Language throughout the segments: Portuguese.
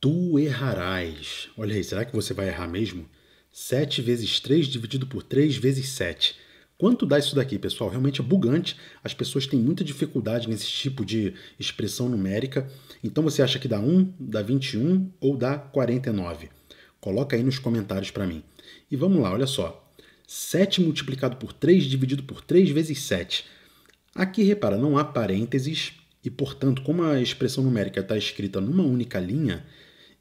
Tu errarás. Olha aí, será que você vai errar mesmo? 7 vezes 3 dividido por 3 vezes 7. Quanto dá isso daqui, pessoal? Realmente é bugante. As pessoas têm muita dificuldade nesse tipo de expressão numérica. Então você acha que dá 1, dá 21 ou dá 49? Coloca aí nos comentários para mim. E vamos lá, olha só. 7 multiplicado por 3 dividido por 3 vezes 7. Aqui, repara, não há parênteses e, portanto, como a expressão numérica está escrita numa única linha,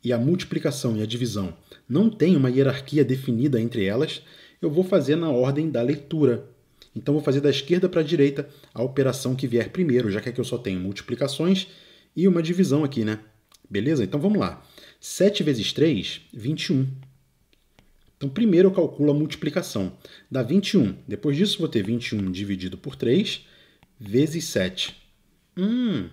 e a multiplicação e a divisão não têm uma hierarquia definida entre elas, eu vou fazer na ordem da leitura. Então vou fazer da esquerda para a direita a operação que vier primeiro, já que aqui eu só tenho multiplicações e uma divisão aqui, né? Beleza? Então vamos lá. 7 vezes 3, 21. Então primeiro eu calculo a multiplicação. Dá 21. Depois disso vou ter 21 dividido por 3 vezes 7. Hum,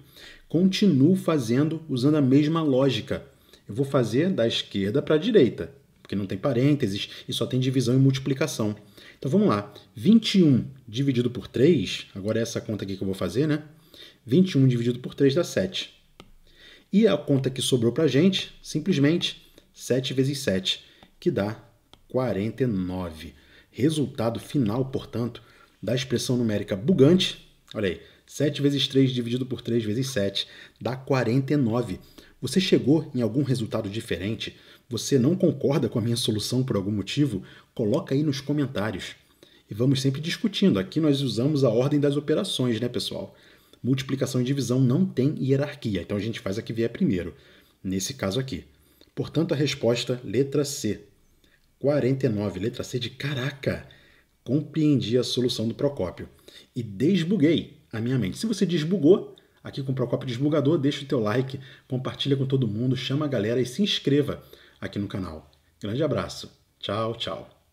continuo fazendo usando a mesma lógica eu vou fazer da esquerda para a direita, porque não tem parênteses e só tem divisão e multiplicação. Então vamos lá. 21 dividido por 3, agora é essa conta aqui que eu vou fazer, né? 21 dividido por 3 dá 7. E a conta que sobrou para a gente, simplesmente 7 vezes 7, que dá 49. Resultado final, portanto, da expressão numérica bugante, olha aí, 7 vezes 3 dividido por 3 vezes 7 dá 49. 49. Você chegou em algum resultado diferente? Você não concorda com a minha solução por algum motivo? Coloca aí nos comentários. E vamos sempre discutindo. Aqui nós usamos a ordem das operações, né, pessoal? Multiplicação e divisão não tem hierarquia, então a gente faz a que vier primeiro, nesse caso aqui. Portanto, a resposta, letra C. 49, letra C de caraca! Compreendi a solução do Procópio e desbuguei a minha mente. Se você desbugou, aqui com o Procópio Desbugador, deixa o teu like, compartilha com todo mundo, chama a galera e se inscreva aqui no canal. Grande abraço. Tchau, tchau.